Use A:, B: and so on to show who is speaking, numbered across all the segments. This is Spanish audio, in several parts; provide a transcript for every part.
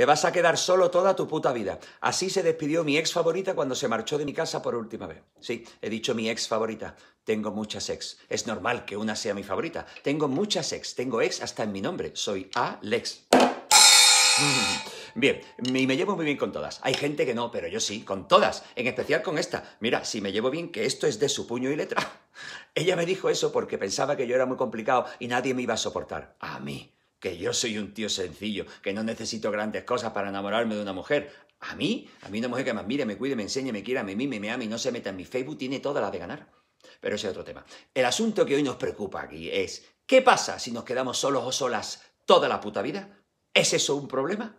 A: Te vas a quedar solo toda tu puta vida. Así se despidió mi ex favorita cuando se marchó de mi casa por última vez. Sí, he dicho mi ex favorita. Tengo muchas ex. Es normal que una sea mi favorita. Tengo muchas ex. Tengo ex hasta en mi nombre. Soy Alex. Bien, y me llevo muy bien con todas. Hay gente que no, pero yo sí, con todas, en especial con esta. Mira, si me llevo bien, que esto es de su puño y letra. Ella me dijo eso porque pensaba que yo era muy complicado y nadie me iba a soportar. A mí que yo soy un tío sencillo, que no necesito grandes cosas para enamorarme de una mujer. A mí, a mí una mujer que me admire, me cuide, me enseñe, me quiera, me mime, me ame y no se meta en mi Facebook tiene todas las de ganar. Pero ese es otro tema. El asunto que hoy nos preocupa aquí es, ¿qué pasa si nos quedamos solos o solas toda la puta vida? ¿Es eso un problema?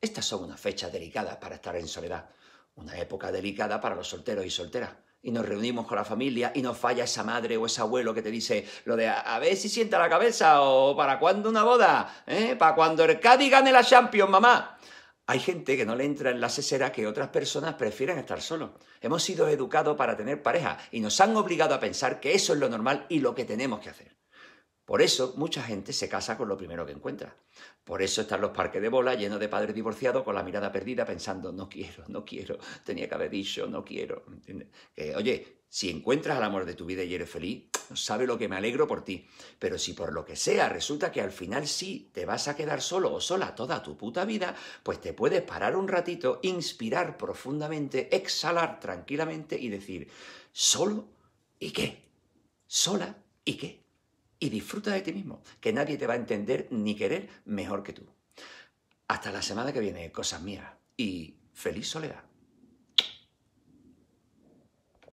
A: Estas son unas fechas delicadas para estar en soledad, una época delicada para los solteros y solteras y nos reunimos con la familia y nos falla esa madre o ese abuelo que te dice lo de a, ver si sienta la cabeza o para cuando una boda, ¿Eh? para cuando el Cádiz gane la Champions, mamá. Hay gente que no le entra en la sesera que otras personas prefieren estar solos. Hemos sido educados para tener pareja y nos han obligado a pensar que eso es lo normal y lo que tenemos que hacer. Por eso mucha gente se casa con lo primero que encuentra. Por eso están los parques de bola llenos de padres divorciados con la mirada perdida pensando, no quiero, no quiero, tenía que haber dicho, no quiero. oye, si encuentras al amor de tu vida y eres feliz, sabe lo que me alegro por ti. Pero si por lo que sea resulta que al final sí te vas a quedar solo o sola toda tu puta vida, pues te puedes parar un ratito, inspirar profundamente, exhalar tranquilamente y decir, ¿solo y qué? ¿Sola y qué? y disfruta de ti mismo, que nadie te va a entender ni querer mejor que tú. Hasta la semana que viene, cosas mías y feliz soledad.